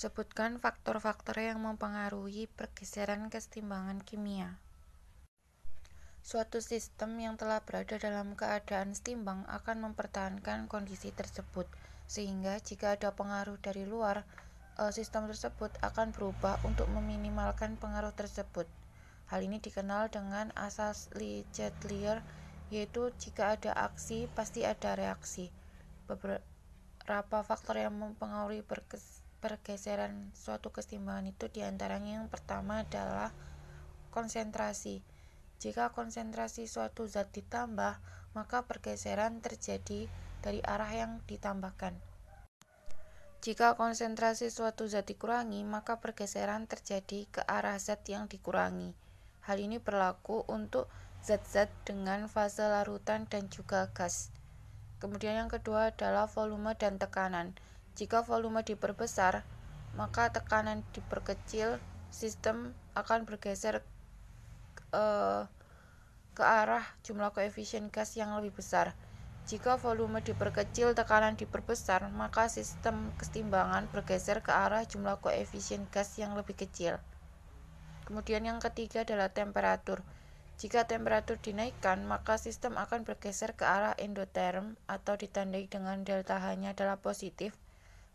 Sebutkan faktor-faktor yang mempengaruhi pergeseran kesetimbangan kimia. Suatu sistem yang telah berada dalam keadaan setimbang akan mempertahankan kondisi tersebut, sehingga jika ada pengaruh dari luar, eh, sistem tersebut akan berubah untuk meminimalkan pengaruh tersebut. Hal ini dikenal dengan asas Lee-Chatelier, yaitu jika ada aksi, pasti ada reaksi. Beberapa faktor yang mempengaruhi pergeseran pergeseran suatu keseimbangan itu diantaranya yang pertama adalah konsentrasi. Jika konsentrasi suatu zat ditambah, maka pergeseran terjadi dari arah yang ditambahkan. Jika konsentrasi suatu zat dikurangi, maka pergeseran terjadi ke arah zat yang dikurangi. Hal ini berlaku untuk zat-zat dengan fase larutan dan juga gas. Kemudian yang kedua adalah volume dan tekanan. Jika volume diperbesar, maka tekanan diperkecil, sistem akan bergeser e, ke arah jumlah koefisien gas yang lebih besar. Jika volume diperkecil, tekanan diperbesar, maka sistem kesetimbangan bergeser ke arah jumlah koefisien gas yang lebih kecil. Kemudian yang ketiga adalah temperatur. Jika temperatur dinaikkan, maka sistem akan bergeser ke arah endoterm atau ditandai dengan delta H-nya adalah positif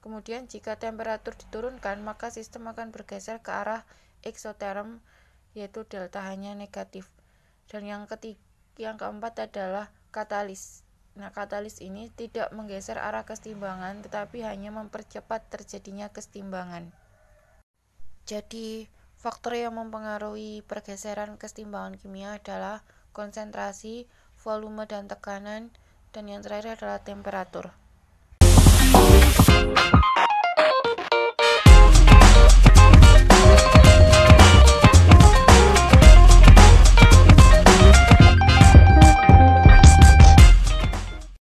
Kemudian jika temperatur diturunkan, maka sistem akan bergeser ke arah eksoterm yaitu delta hanya negatif. Dan yang ketiga, yang keempat adalah katalis. Nah, katalis ini tidak menggeser arah kesetimbangan tetapi hanya mempercepat terjadinya kesetimbangan. Jadi, faktor yang mempengaruhi pergeseran kesetimbangan kimia adalah konsentrasi, volume dan tekanan, dan yang terakhir adalah temperatur.